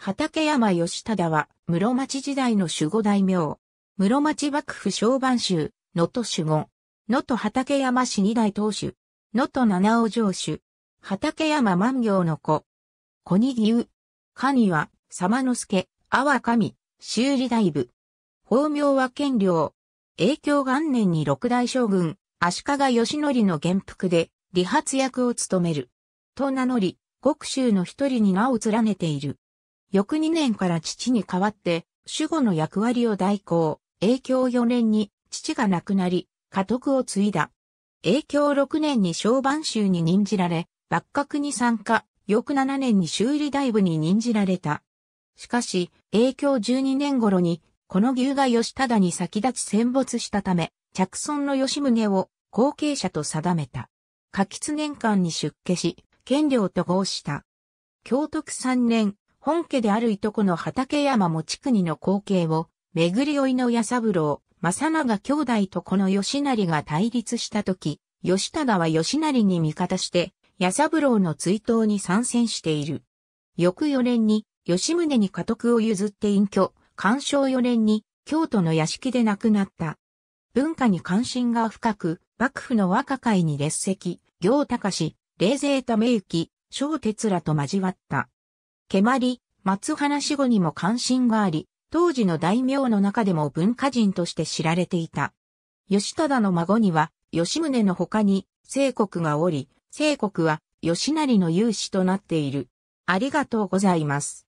畠山義忠は、室町時代の守護大名。室町幕府小番州、能登守護。能登畠山市二代当主。能登七尾城主。畠山万行の子。小に牛。神は、様之助、阿波神、修理大部。法名は権領。影響元年に六代将軍、足利義則の元服で、理髪役を務める。と名乗り、国州の一人に名を連ねている。翌2年から父に代わって、守護の役割を代行、影響4年に父が亡くなり、家督を継いだ。影響6年に小番州に任じられ、幕閣に参加、翌7年に修理大部に任じられた。しかし、影響12年頃に、この牛が吉忠に先立ち戦没したため、着村の吉宗を後継者と定めた。柿吉年間に出家し、権領と合した。京徳3年、本家であるいとこの畠山持国の光景を、巡り追いの矢三郎、正長兄弟とこの吉成が対立したとき、吉忠は吉成に味方して、矢三郎の追悼に参戦している。翌4年に、吉宗に家督を譲って隠居、干渉4年に、京都の屋敷で亡くなった。文化に関心が深く、幕府の若会に列席、行隆、冷勢ためゆき、小哲らと交わった。蹴鞠、松花死後にも関心があり、当時の大名の中でも文化人として知られていた。吉忠の孫には、吉宗の他に、聖国がおり、聖国は、吉成の勇士となっている。ありがとうございます。